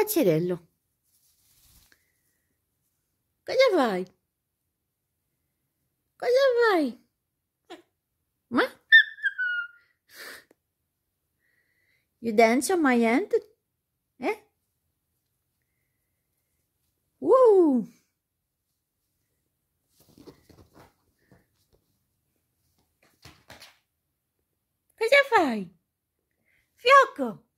Pacciarello. Cosa fai? Cosa fai? Ma? You dance on my hand? Eh? Woo! Cosa fai? Fiocco!